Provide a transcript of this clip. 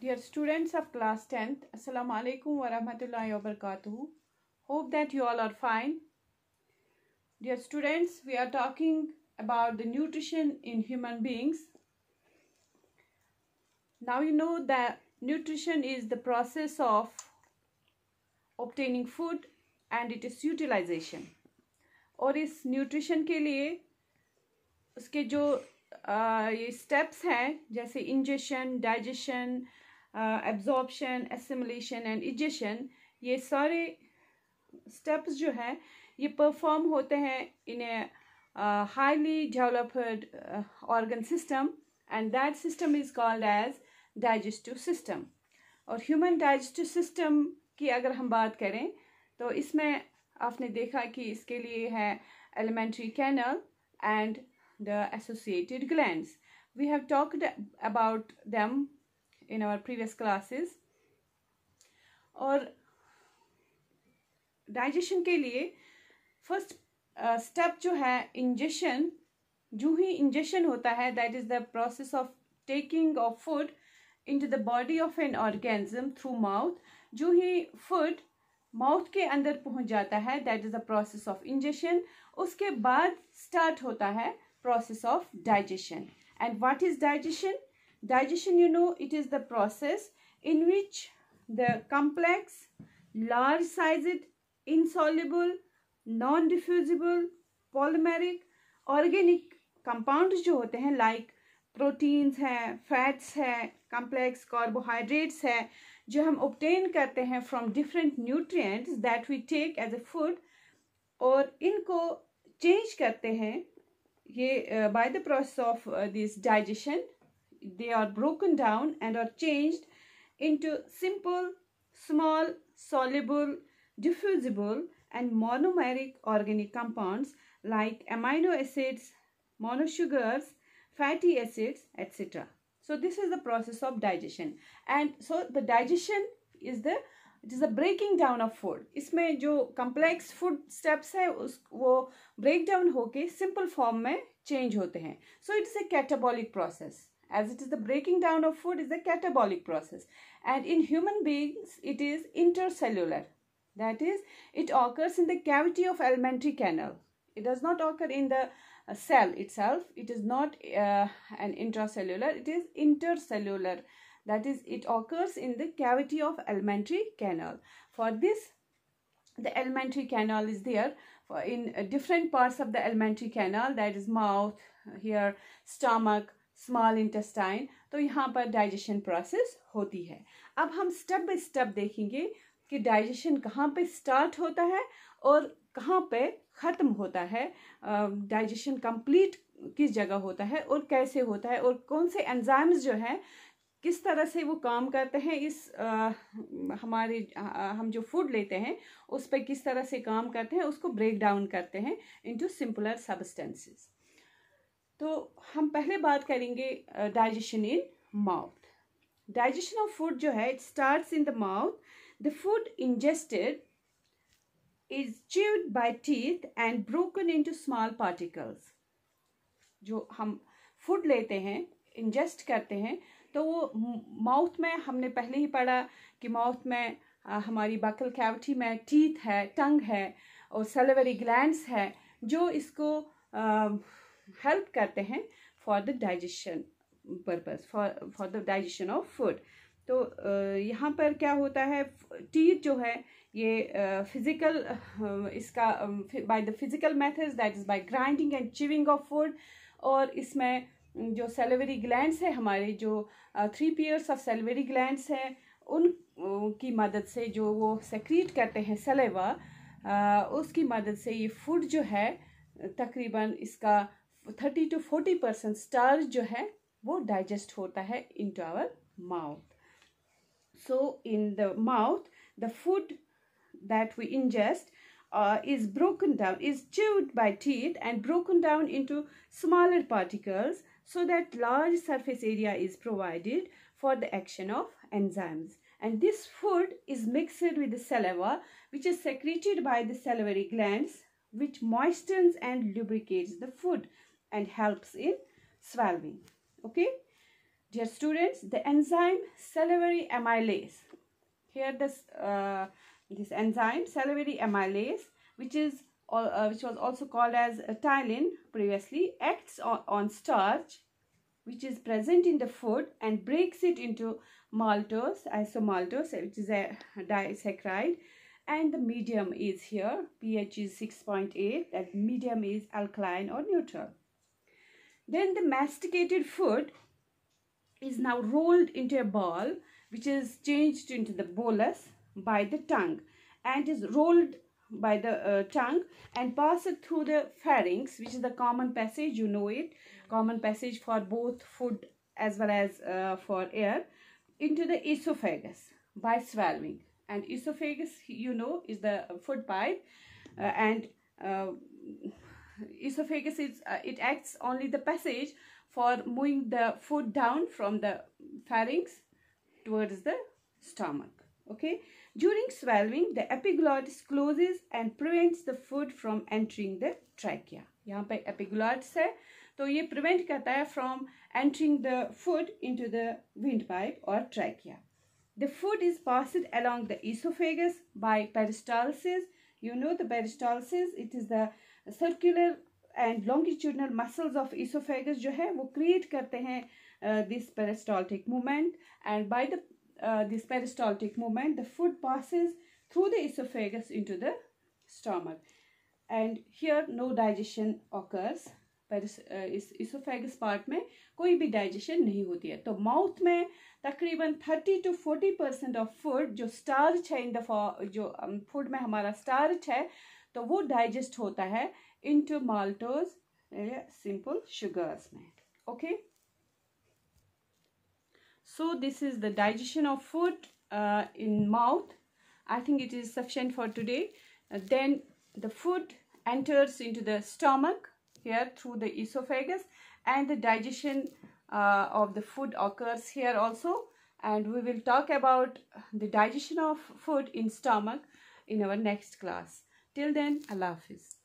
Dear students of class 10th, Assalamu alaikum wa rahmatullahi wa Hope that you all are fine. Dear students, we are talking about the nutrition in human beings. Now you know that nutrition is the process of obtaining food and it is utilization. Or is nutrition के लिए उसके जो steps hai, jaise ingestion, digestion. Absorption assimilation and egestion ये सारे steps जो हैं ये perform होते हैं in a highly developed organ system and that system is called as digestive system और ह्यूमन डाइजेस्टिव सिस्टम की अगर हम बात करें तो इसमें आपने देखा कि इसके लिए है alimentary canal and the associated gland we have talked about them in our previous classes और डाइजेशन के लिए फर्स्ट स्टेप uh, जो है इंजेशन जो ही इंजेशन होता है that is the process of taking of food into the body of an organism through mouth जो ही फूड माउथ के अंदर पहुंच जाता है that is the process of ingestion उसके बाद स्टार्ट होता है process of digestion and what is digestion digestion you know it is the process in which the complex large sized insoluble non diffusible polymeric organic compound जो होते हैं like proteins हैं fats हैं complex carbohydrates है जो हम obtain करते हैं from different nutrients that we take as a food और इनको चेंज करते हैं ये by the process of this digestion they are broken down and are changed into simple, small, soluble, diffusible and monomeric organic compounds like amino acids, monosugars, fatty acids, etc. So this is the process of digestion. And so the digestion is the it is the breaking down of food. Food इसमें जो complex food steps है उस वो break down होके simple form में change होते हैं so it's as it is the breaking down of food is a catabolic process and in human beings it is intercellular that is it occurs in the cavity of alimentary canal it does not occur in the uh, cell itself it is not uh, an intracellular it is intercellular that is it occurs in the cavity of alimentary canal for this the alimentary canal is there for in uh, different parts of the alimentary canal that is mouth here stomach small intestine तो यहाँ पर digestion process होती है अब हम step by step देखेंगे कि digestion कहाँ पे स्टार्ट होता है और कहाँ पे ख़त्म होता है डाइजेशन कंप्लीट किस जगह होता है और कैसे होता है और कौन से एंजाइम्स जो हैं किस तरह से वो काम करते हैं इस आ, हमारे आ, हम जो फूड लेते हैं उस पर किस तरह से काम करते हैं उसको ब्रेक डाउन करते हैं इनटू सिंपलर सबस्टेंसेज तो हम पहले बात करेंगे digestion in mouth digestion of food जो है it starts in the mouth the food ingested is chewed by teeth and broken into small particles जो हम फूड लेते हैं इंजेस्ट करते हैं तो वो माउथ में हमने पहले ही पढ़ा कि माउथ में आ, हमारी बकल कैविटी में टीथ है टंग है और सलवरी ग्लैंड्स है जो इसको आ, हेल्प करते हैं for the digestion purpose for for the digestion of food तो यहाँ पर क्या होता है टीथ जो है ये फिजिकल इसका by the physical methods that is by grinding and chewing of food और इसमें जो सेलेवरी ग्लैंड्स है हमारे जो three pairs of salivary glands हैं उन की मदद से जो वो सेक्रीट करते हैं सेलेवा उसकी मदद से ये फूड जो है तकरीबन इसका Thirty to forty percent starch, जो है वो digest into our mouth. so in the mouth the food that we ingest uh, is broken down is chewed by teeth and broken down into smaller particles so that large surface area is provided for the action of enzymes and this food is mixed with the saliva which is secreted by the salivary glands which moistens and lubricates the food and helps in swallowing. Okay. Dear students, the enzyme salivary amylase. Here this, uh, this enzyme salivary amylase which is uh, which was also called as tylin previously acts on, on starch which is present in the food and breaks it into maltose, isomaltose, which is a disaccharide. And the medium is here, pH is 6.8, that medium is alkaline or neutral. Then the masticated food is now rolled into a ball which is changed into the bolus by the tongue and is rolled by the uh, tongue and passed through the pharynx which is the common passage you know it common passage for both food as well as uh, for air into the esophagus by swallowing and esophagus you know is the food pipe uh, and uh, esophagus is uh, it acts only the passage for moving the food down from the pharynx towards the stomach okay during swallowing the epiglottis closes and prevents the food from entering the trachea यहाँ पे epiglottis है तो ये prevent करता है from entering the food into the windpipe or trachea the food is passed along the esophagus by peristalsis you know the peristalsis it is the circular and longitudinal muscles of oesophagus जो है वो create करते हैं this peristaltic movement and by the this peristaltic movement the food passes through the oesophagus into the stomach and here no digestion occurs पर इस oesophagus part में कोई भी डाइजेशन नहीं होती है तो माउथ में तकरीबन thirty to forty percent of food जो स्टार्च है इन द जो फूड um, में हमारा स्टार्च है तो वो डाइजेस्ट होता है इनटू माल्टोज सिंपल शुगर्स में okay so this is the digestion of food uh, in mouth i think it is sufficient for today uh, then the food enters into the stomach here through the esophagus and the digestion uh, of the food occurs here also and we will talk about the digestion of food in stomach in our next class Till then, Allah Hafiz.